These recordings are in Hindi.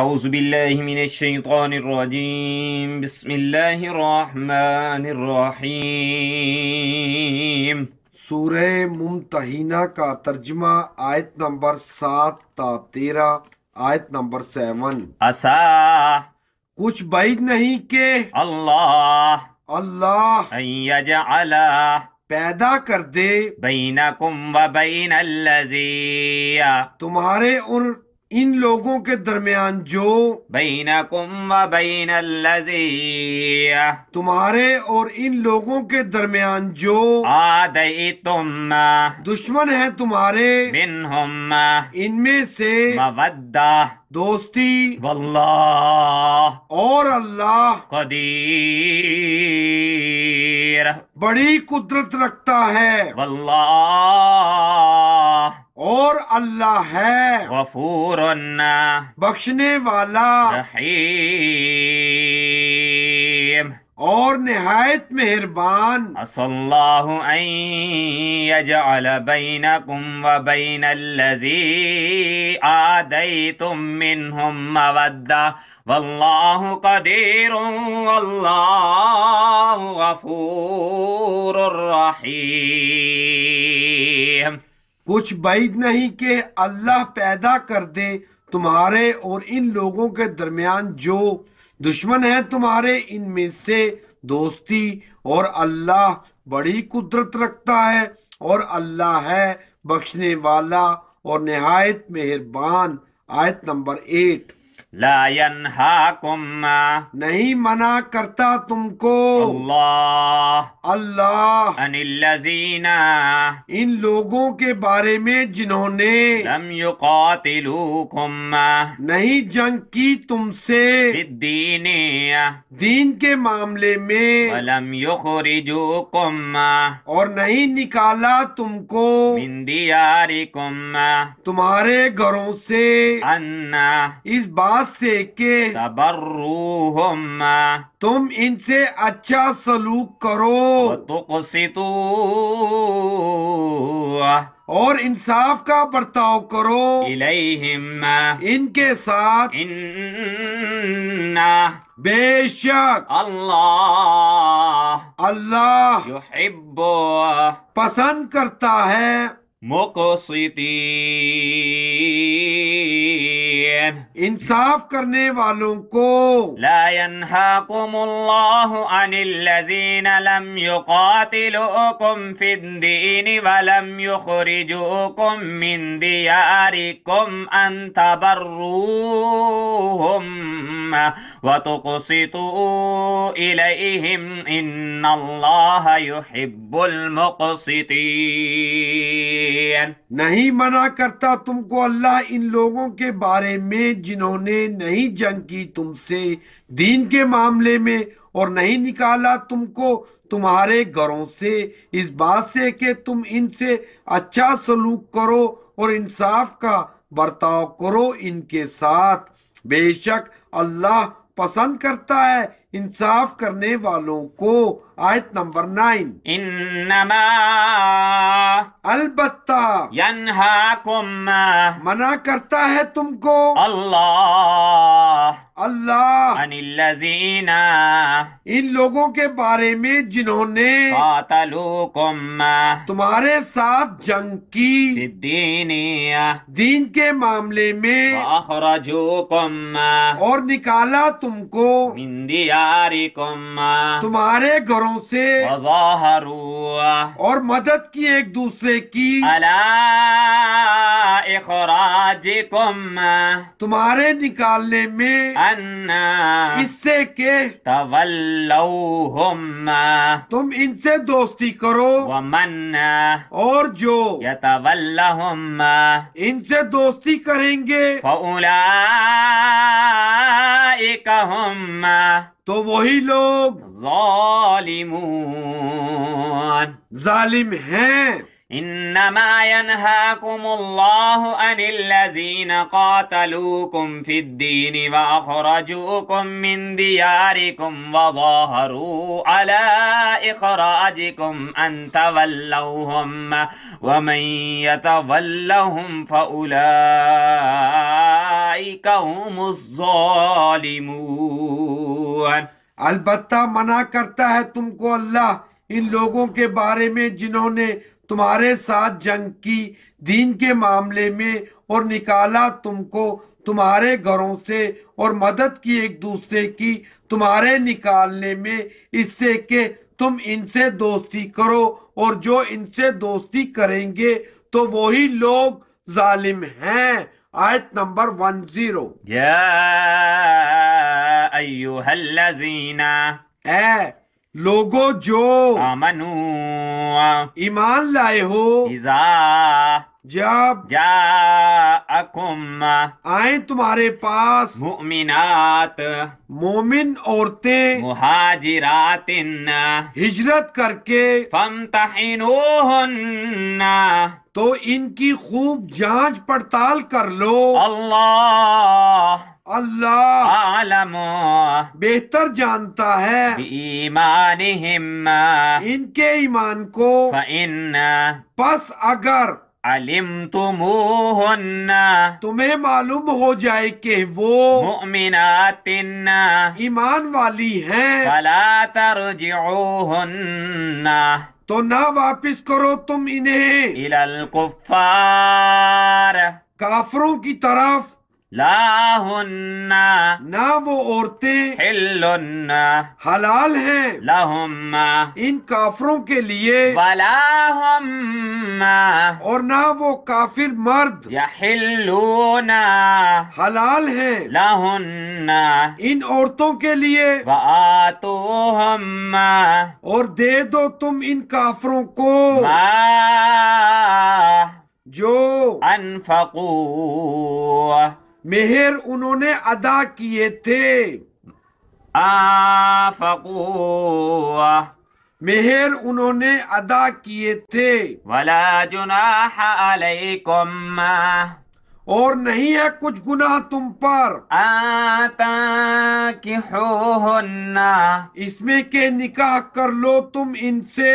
أعوذ بالله من الشيطان الرجيم بسم الله الرحمन الرحيم सूर्य मुमतहिना का तर्जमा आयत नंबर सात ता तेरह आयत नंबर सेवन असा कुछ बैद नहीं के अल्लाह अल्लाह पैदा कर दे बीना कुम बीन तुम्हारे और इन लोगों के दरमियान जो बीना कुम बीन तुम्हारे और इन लोगों के दरमियान जो आदई तुम दुश्मन है तुम्हारे बिन इनमें से मवद्दा दोस्ती वल्लाह और अल्लाह कदीर बड़ी कुदरत रखता है वल्लाह और अल्लाह है गफूर बख्शने वाला रहीम और नहायत मेहरबान असल्लाहुबैनकुम वल्लाहु कदीर अल्लाह गफूर रहीम कुछ बैद नहीं के अल्लाह पैदा कर दे तुम्हारे और इन लोगों के दरमियान जो दुश्मन है तुम्हारे इनमें से दोस्ती और अल्लाह बड़ी कुदरत रखता है और अल्लाह है बख्शने वाला और नहायत मेहरबान आयत नंबर एट लायन हा नहीं मना करता तुमको अल्लाह अल्लाह इन लोगों के बारे में जिन्होंने नहीं जंग की तुमसे दीने दीन के मामले में लम युखरिजुकुम्मा और नहीं निकाला तुमको मिंदियारिकुम्मा तुम्हारे घरों से अन्ना इस बात से के तुम इनसे अच्छा सलूक करो तो और इंसाफ का बर्ताव करो इनके साथ इन्ना बेशक अल्लाह अल्लाह पसंद करता है मुकसिती इंसाफ करने वालों को लम फिद्दीन वलम युखरिजुकुम मिन दियारिकुम अन तबर्रूहुम वतुकसितू इलैहिम इन्नल्लाह युहिब्बुल मुकसितीन नहीं मना करता तुमको अल्लाह इन लोगों के बारे में में जिन्होंने नहीं जंग की तुमसे दीन के मामले में और नहीं निकाला तुमको तुम्हारे घरों से इस बात से कि तुम इनसे अच्छा सलूक करो और इंसाफ का बर्ताव करो इनके साथ बेशक अल्लाह पसंद करता है इंसाफ करने वालों को आयत नंबर नाइन इन्नमा अलबत्ता मना करता है तुमको अल्लाह अल्लाह अनिल इन लोगों के बारे में जिन्होंने तुम्हारे साथ जंग की दीन के मामले में और निकाला तुमको इंदिया दियारिकुम तुम्हारे घरों से और मदद की एक दूसरे की अला इखराजिकुम तुम्हारे निकालने में अन्ना इससे के हम तुम इनसे दोस्ती करो मन्ना और जो हम इनसे दोस्ती करेंगे फौला तो वही लोग जालिमून जालिम हैं إنما ينهاكم الله عن الذين قاتلوكم في الدين وأخرجوكم من دياركم وظاهروا على إخراجكم أن تولوهم ومن يتولهم فأولئك هم الظالمون البتہ منع کرتا ہے تم کو اللہ ان لوگوں کے بارے میں جنہوں نے तुम्हारे साथ जंग की दीन के मामले में और निकाला तुमको तुम्हारे घरों से और मदद की एक दूसरे की तुम्हारे निकालने में इससे के तुम इनसे दोस्ती करो और जो इनसे दोस्ती करेंगे तो वही लोग जालिम हैं आयत नंबर वन जीरो या लोगो जो आमनु ईमान लाए हो इजा जब जा अकुम आए तुम्हारे पास मुमिनात मोमिन औरतें मुहाजिरातिन हिजरत करके फम तो इनकी खूब जांच पड़ताल कर लो अल्लाह अल्लाह आलमो बेहतर जानता है ईमान इनके ईमान को बस अगर अलिम तुम तुम्हें मालूम हो जाए कि वो तिन्ना ईमान वाली है फला तरजिउहुन्ना तो ना वापस करो तुम इन्हें इलल कुफार काफरों की तरफ लाहुन्ना ना वो औरतें हिलुन्ना हलाल हैं लाहुम्मा इन काफरों के लिए वलाहुम्मा और ना वो काफिर मर्द या हिलुना हलाल है लाहुन्ना इन औरतों के लिए वातोहम्मा और दे दो तुम इन काफरों को जो अनफकू मेहर उन्होंने अदा किए थे आ मेहर उन्होंने अदा किए थे वला जुना और नहीं है कुछ गुनाह तुम पर आता कि इसमें के निकाह कर लो तुम इनसे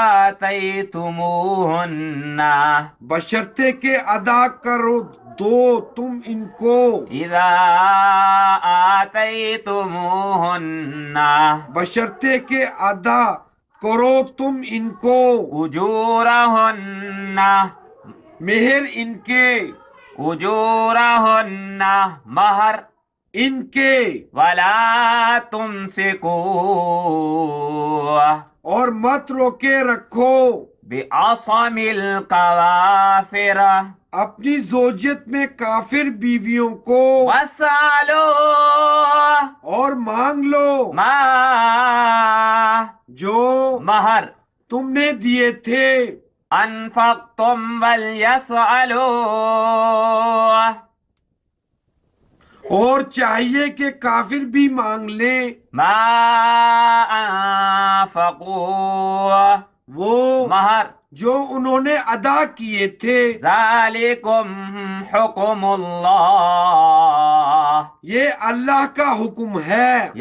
आते तुम बशर्ते के अदा करो दो तुम इनको इदा आते तुम बशर्ते के अदा करो तुम इनको उजूरा मेहर इनके उजूरा महर इनके वाला तुम से को और मत रोके रखो बे आसामिल फेरा अपनी जोजियत में काफिर बीवियों को वसालो और मांग लो मा जो महर तुमने दिए थे अनफक तुम वल यसलो और चाहिए कि काफिर भी मांग ले मा फकू वो महर जो उन्होंने अदा किए थे ये अल्लाह का हुक्म है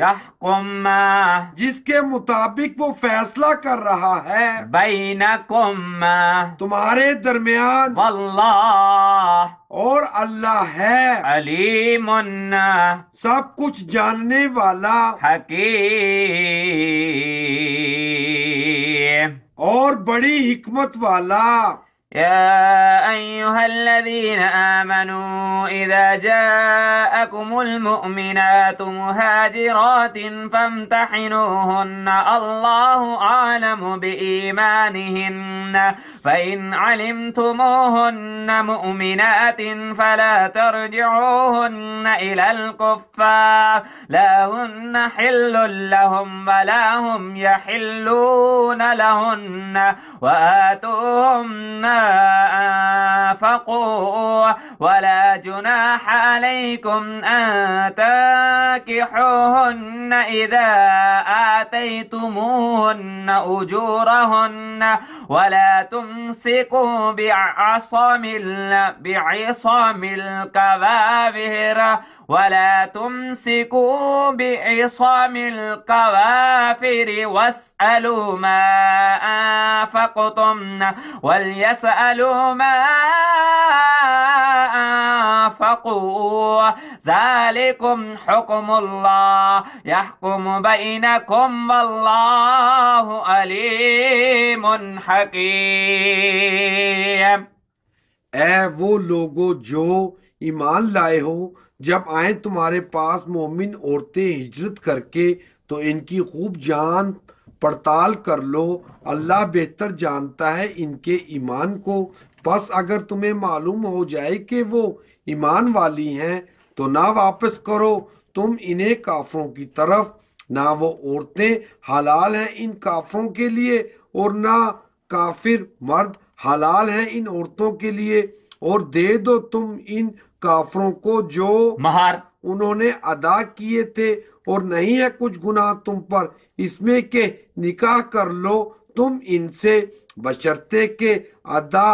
जिसके मुताबिक वो फैसला कर रहा है बैना कुम तुम्हारे दरमियान अल्लाह और अल्लाह है अली मुन्ना सब कुछ जानने वाला हकी اور بڑی حکمت والا يا أيها الذين آمنوا إذا جاءكم المؤمنات مهاجرات فامتحنوهن الله أعلم بإيمانهن فإن علمتموهن مؤمنات فلا ترجعوهن إلى الكفار لا هن حل لهم ولا هم يحلون لهن وآتوهم ما أنفقوا ولا جناح عليكم أن تنكحوهن إذا آتيتموهن أجورهن ولا تمسكوا بعصم بعصم الكبابر ولا تمسكوا بعصام الكوافر واسألوا ما أنفقتم وليسألوا ما أنفقوا ذلكم حكم الله يحكم بينكم والله عليم حكيم اے وہ لوگو جو ایمان لائے ہو जब आए तुम्हारे पास मोमिन औरतें हिजरत करके तो इनकी खूब जान पड़ताल कर लो अल्लाह बेहतर जानता है इनके ईमान को बस अगर तुम्हें मालूम हो जाए कि वो ईमान वाली हैं तो ना वापस करो तुम इन्हें काफरों की तरफ ना वो औरतें हलाल हैं इन काफरों के लिए और ना काफिर मर्द हलाल हैं इन औरतों के लिए और दे दो तुम इन काफरों को जो महार उन्होंने अदा किए थे और नहीं है कुछ गुनाह तुम पर इसमें के निकाह कर लो तुम इनसे बशर्ते के अदा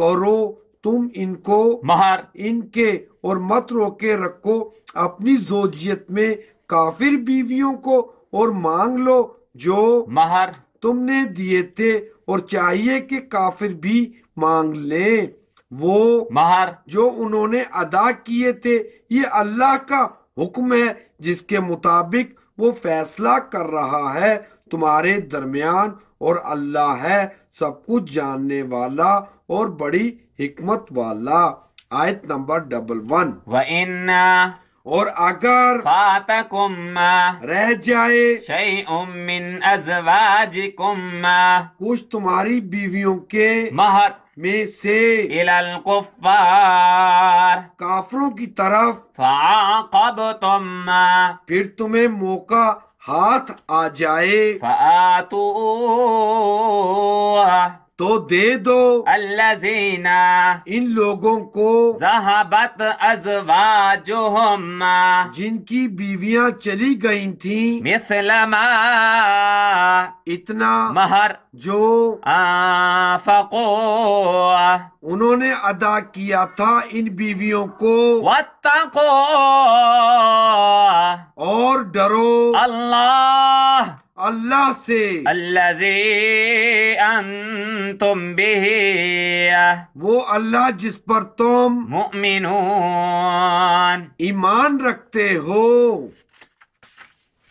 करो तुम इनको महार इनके और मत रोके रखो अपनी जोजियत में काफिर बीवियों को और मांग लो जो महार तुमने दिए थे और चाहिए कि काफिर भी मांग लें वो महार जो उन्होंने अदा किए थे ये अल्लाह का हुक्म है जिसके मुताबिक वो फैसला कर रहा है तुम्हारे दरमियान और अल्लाह है सब कुछ जानने वाला और बड़ी हिकमत वाला आयत नंबर डबल वन व इन्ना और अगर रह जाए अजवाज कुछ तुम्हारी बीवियों के महर में से कुफार काफरों की तरफ कब तुम फिर तुम्हें मौका हाथ आ जाए तो दे दो अल्लाजीना इन लोगों को जहाबत हम्मा जिनकी बीवियां चली गई थी मिसलमा इतना महर जो आफको उन्होंने अदा किया था इन बीवियों को को और डरो अल्लाह अल्लाह से अल्लाह तुम वो अल्लाह जिस पर तुम मुमिन ईमान रखते हो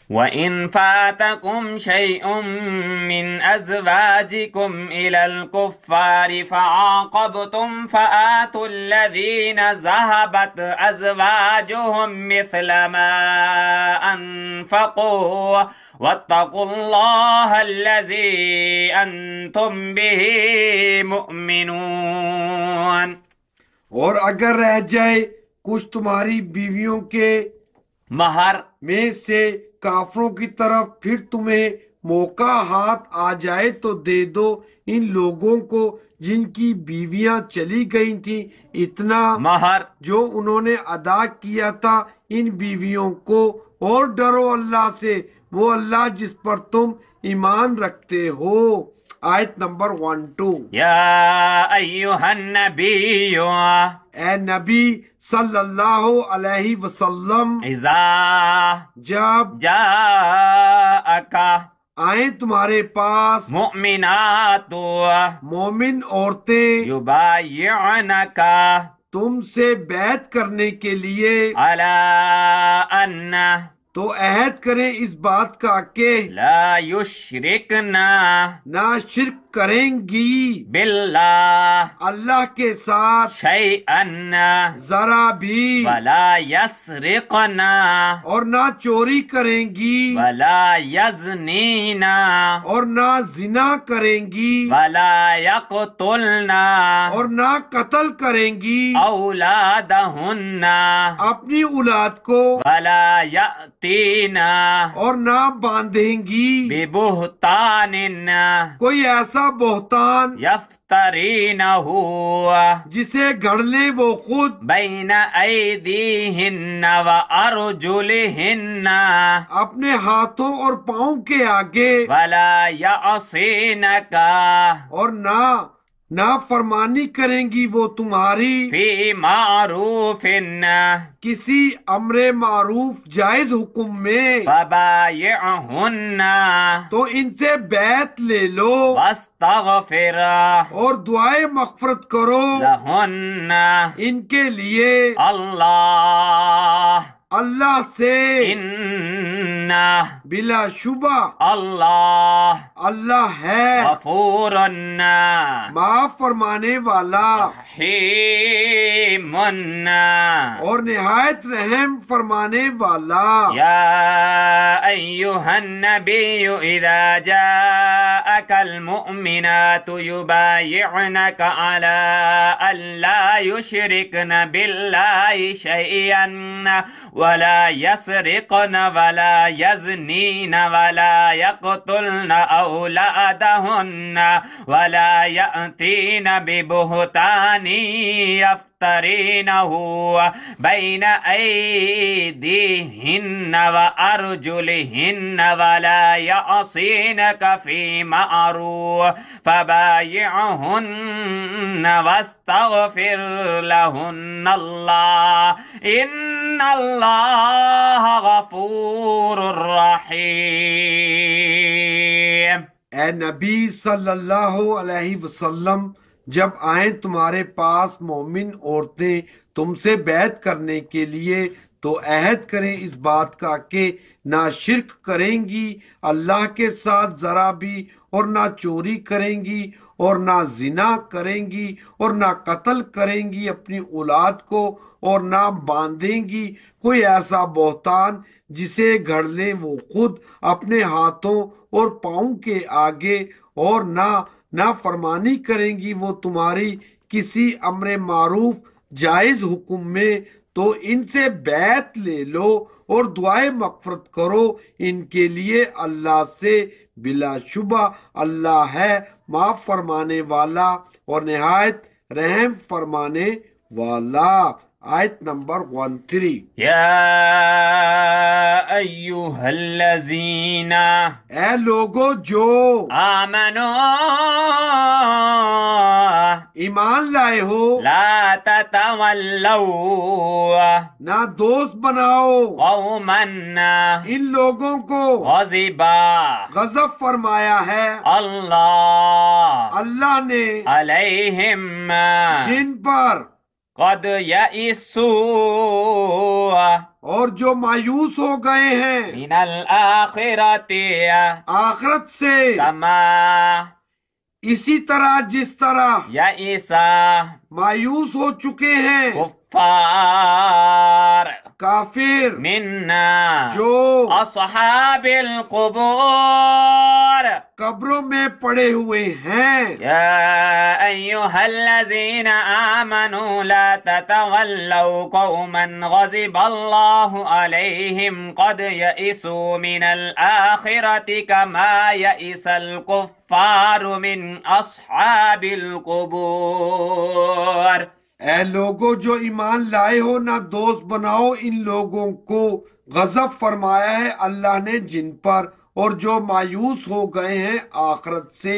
وإن فاتكم شيء من أزواجكم إلى الكفار فعاقبتم فآتوا الذين ذهبت أزواجهم مثل ما أنفقوا واتقوا الله الذي أنتم به مؤمنون और अगर रह जाए कुछ तुम्हारी बीवियों के महर में से काफरों की तरफ फिर तुम्हें मौका हाथ आ जाए तो दे दो इन लोगों को जिनकी बीवियां चली गई थी इतना महर जो उन्होंने अदा किया था इन बीवियों को और डरो अल्लाह से वो अल्लाह जिस पर तुम ईमान रखते हो आयत नंबर वन टू या नबी ए नबी सल्लल्लाहु अलैहि वसल्लम इजा जब जा अका आए तुम्हारे पास मोमिनात मोमिन औरतें युबा का तुमसे बैत करने के लिए अला अन्ना तो अहद करें इस बात का के लायु शिरक ना ना शिरक करेंगी बिल्ला अल्लाह के साथ शई जरा भी वला यसरिकना और ना चोरी करेंगी वला यजनीना और ना जिना करेंगी वला यकतुलना और ना कत्ल करेंगी औलादहुन्ना अपनी औलाद को वला यति देना और ना बांधेंगी बेबोहतान कोई ऐसा बोहतान यफ्तरी न हुआ जिसे गढ़ ले वो खुद बैना दी हिन्ना व जोले हिन्ना अपने हाथों और पाँव के आगे वाला या का और ना ना फरमानी करेंगी वो तुम्हारी फी मारूफ किसी अमरे मारूफ जायज हुक्म में तो इनसे बैत ले लो और दुआए मफरत करो इनके लिए अल्लाह الله سي إنا بلا شبہ الله الله ہے غفورن معاف فرمانے والا رحیمن اور نہایت رحم فرمانے والا یا ایوہ النبی اذا جاءك المؤمنات يبايعنك على اللہ يشرکن باللہ شیئن و ولا يسرقن ولا يزنين ولا يقتلن أولادهن ولا يأتين ببهتان يف قطرينه بين أيديهن وأرجلهن ولا يعصينك في معروف فبايعهن واستغفر لهن الله إن الله غفور رحيم النبي صلى الله عليه وسلم जब आए तुम्हारे पास मोमिन औरतें तुमसे बैत करने के लिए तो अहद करें इस बात का कि ना शिरक करेंगी अल्लाह के साथ ज़रा भी और ना चोरी करेंगी और ना जिना करेंगी और ना कत्ल करेंगी अपनी औलाद को और ना बांधेंगी कोई ऐसा बोहतान जिसे घड़ लें वो खुद अपने हाथों और पाँव के आगे और ना ना फरमानी करेंगी वो तुम्हारी किसी अमर मारूफ जायज़ हुक्म में तो इनसे बैत ले लो और दुआए मफरत करो इनके लिए अल्लाह से बिलाशुबा अल्लाह है माफ़ फरमाने वाला और नहायत रहम फरमाने वाला आयत नंबर वन थ्री याजीना ए लोगो जो आमनो ईमान लाए हो लाता ना दोस्त बनाओ मन्ना इन लोगों को अजीबा गजब फरमाया है अल्लाह अल्लाह ने अलहिम जिन पर कद यसू और जो मायूस हो गए हैं मिनल आखिरत आखरत से तमा इसी तरह जिस तरह या ईसा मायूस हो चुके हैं काफिर मिन्ना जो असहाबिल कुबूर कब्रों में पड़े हुए हैं या आमनु ला ततवल्लौ कौमन गज़िब अल्लाहु अलैहिम कद यइसू मिनल आखिरति कमा यइसल कुफ्फारु मिन असहाबिल कुबूर ए लोगों जो ईमान लाए हो ना दोस्त बनाओ इन लोगों को गजब फरमाया है अल्लाह ने जिन पर और जो मायूस हो गए हैं आखरत से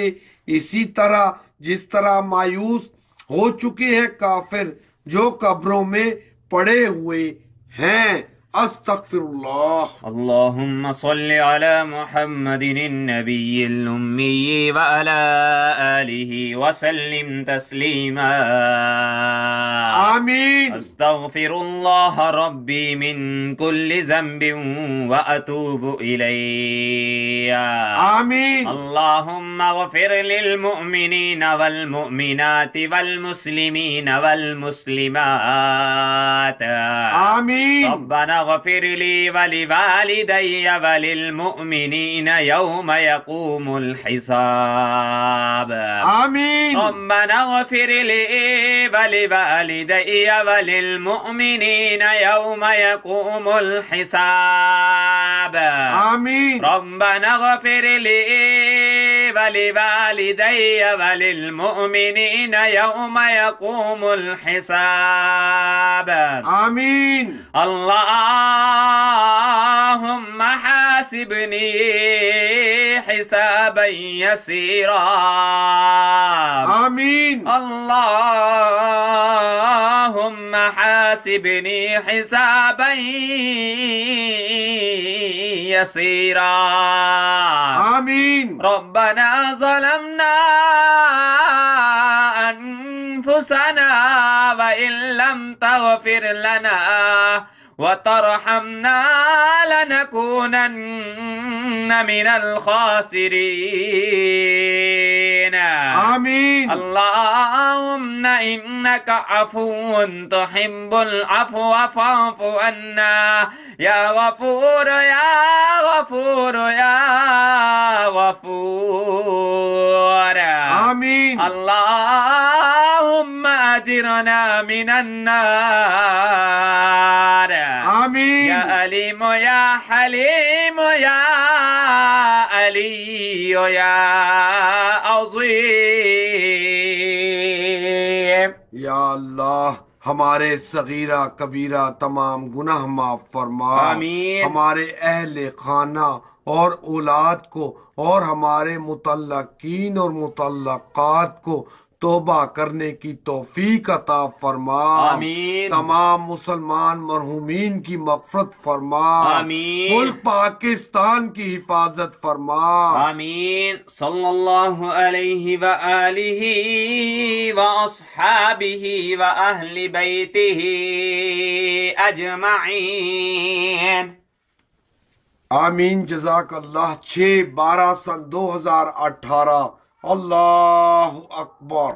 इसी तरह जिस तरह मायूस हो चुके हैं काफिर जो कब्रों में पड़े हुए हैं أستغفر الله اللهم صل على محمد النبي الأمي وعلى آله وسلم تسليما آمين أستغفر الله ربي من كل ذنب وأتوب إليه آمين اللهم اغفر للمؤمنين والمؤمنات والمسلمين والمسلمات آمين ربنا فاغفر لي ولوالدي وللمؤمنين يوم يقوم الحساب آمين ربنا اغفر لي ولوالدي وللمؤمنين يوم يقوم الحساب آمين ربنا اغفر لي ولوالدي وللمؤمنين يوم يقوم الحساب آمين الله اللهم حاسبني حسابا يسيرا آمين اللهم حاسبني حسابا يسيرا آمين ربنا ظلمنا أنفسنا وإن لم تغفر لنا وترحمنا لنكونن من الخاسرين علينا آمين اللهم إنك عفو تحب العفو فاعف عنا يا غفور يا غفور يا غفور آمين اللهم أجرنا من النار آمين يا أليم يا حليم يا علي يا या अल्लाह हमारे सगीरा कबीरा तमाम गुनाह माफ फरमा हमारे अहल खाना और औलाद को और हमारे मुतलकिन और मुतलक़ात को तोबा करने की तोफीक अता फरमा तमाम मुसलमान मरहूमिन की मफरत फरमा मुल्क पाकिस्तान की हिफाजत फरमा आमीन अजमाइन आमीन जजाक अल्लाह छः बारह सन दो हजार अठारह الله أكبر